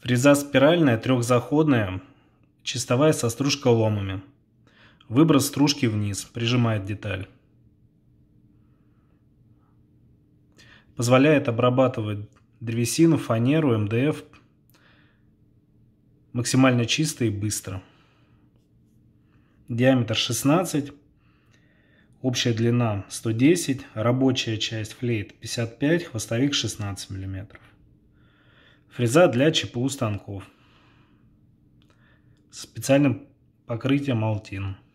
Фреза спиральная, трехзаходная, чистовая со стружколомами. Выброс стружки вниз, прижимает деталь. Позволяет обрабатывать древесину, фанеру, МДФ максимально чисто и быстро. Диаметр 16, общая длина 110, рабочая часть флейт 55, хвостовик 16 миллиметров. Фреза для ЧПУ станков с специальным покрытием алтин.